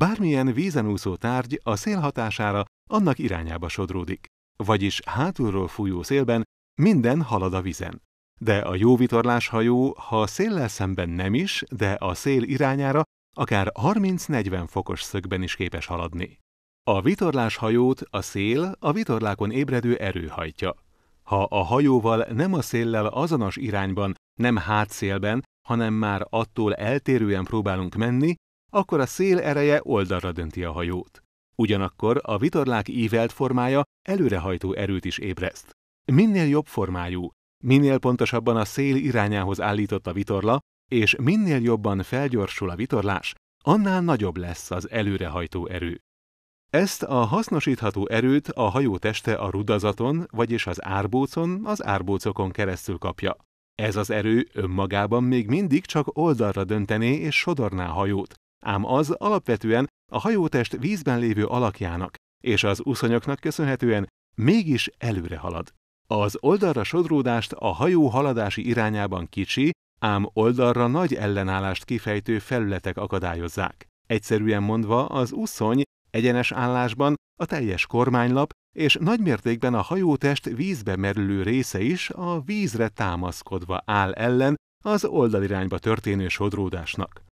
Bármilyen vízen úszó tárgy a szél hatására annak irányába sodródik, vagyis hátulról fújó szélben minden halad a vizen. De a jó vitorláshajó, hajó, ha a széllel szemben nem is, de a szél irányára akár 30-40 fokos szögben is képes haladni. A vitorláshajót hajót a szél a vitorlákon ébredő erő hajtja. Ha a hajóval nem a széllel azonos irányban, nem hátszélben, hanem már attól eltérően próbálunk menni, akkor a szél ereje oldalra dönti a hajót. Ugyanakkor a vitorlák ívelt formája előrehajtó erőt is ébreszt. Minél jobb formájú, minél pontosabban a szél irányához állított a vitorla, és minél jobban felgyorsul a vitorlás, annál nagyobb lesz az előrehajtó erő. Ezt a hasznosítható erőt a hajó teste a rudazaton, vagyis az árbócon, az árbócokon keresztül kapja. Ez az erő önmagában még mindig csak oldalra döntené és sodorná a hajót, ám az alapvetően a hajótest vízben lévő alakjának és az uszonyoknak köszönhetően mégis előre halad. Az oldalra sodródást a hajó haladási irányában kicsi, ám oldalra nagy ellenállást kifejtő felületek akadályozzák. Egyszerűen mondva, az uszony egyenes állásban a teljes kormánylap és nagymértékben a hajótest vízbe merülő része is a vízre támaszkodva áll ellen az oldalirányba történő sodródásnak.